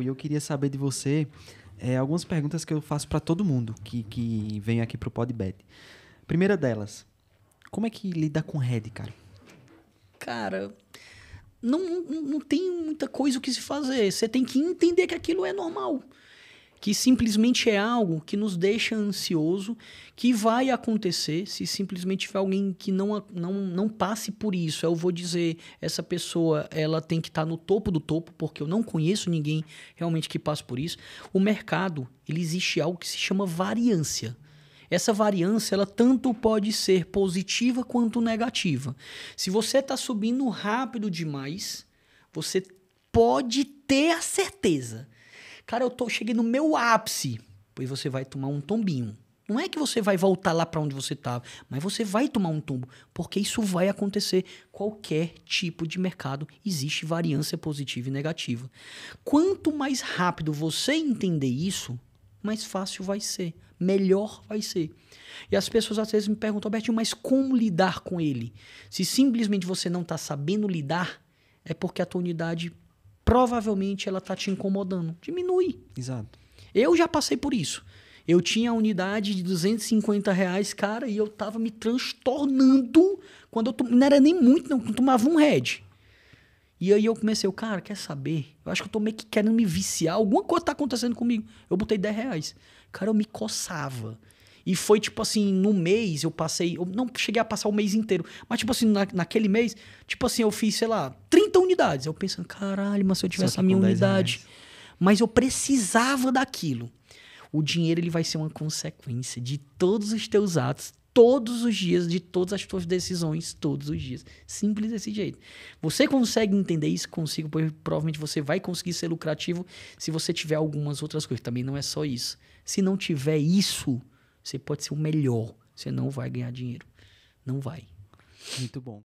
E eu queria saber de você é, algumas perguntas que eu faço para todo mundo que, que vem aqui pro Podbet. Primeira delas, como é que lida com Red, cara? Cara, não, não, não tem muita coisa o que se fazer. Você tem que entender que aquilo é normal que simplesmente é algo que nos deixa ansioso, que vai acontecer se simplesmente for alguém que não, não, não passe por isso. Eu vou dizer, essa pessoa ela tem que estar tá no topo do topo, porque eu não conheço ninguém realmente que passe por isso. O mercado, ele existe algo que se chama variância. Essa variância, ela tanto pode ser positiva quanto negativa. Se você está subindo rápido demais, você pode ter a certeza Cara, eu tô, cheguei no meu ápice. Pois você vai tomar um tombinho. Não é que você vai voltar lá para onde você estava, tá, mas você vai tomar um tombo, porque isso vai acontecer. Qualquer tipo de mercado existe variância positiva e negativa. Quanto mais rápido você entender isso, mais fácil vai ser, melhor vai ser. E as pessoas às vezes me perguntam, Albertinho, mas como lidar com ele? Se simplesmente você não está sabendo lidar, é porque a tua unidade provavelmente ela está te incomodando. Diminui. Exato. Eu já passei por isso. Eu tinha a unidade de 250 reais, cara, e eu tava me transtornando quando eu não era nem muito, não, eu tomava um red. E aí eu comecei, eu, cara, quer saber? Eu acho que eu tô meio que querendo me viciar, alguma coisa tá acontecendo comigo. Eu botei 10 reais. Cara, eu me coçava. E foi tipo assim, no mês eu passei, eu não cheguei a passar o mês inteiro, mas tipo assim, na, naquele mês, tipo assim, eu fiz, sei lá, 30 30 unidades. Eu pensando, caralho, mas se eu tivesse a minha unidade. Mas eu precisava daquilo. O dinheiro ele vai ser uma consequência de todos os teus atos, todos os dias, de todas as tuas decisões, todos os dias. Simples desse jeito. Você consegue entender isso? Consigo, pois provavelmente você vai conseguir ser lucrativo se você tiver algumas outras coisas. Também não é só isso. Se não tiver isso, você pode ser o melhor. Você não vai ganhar dinheiro. Não vai. Muito bom.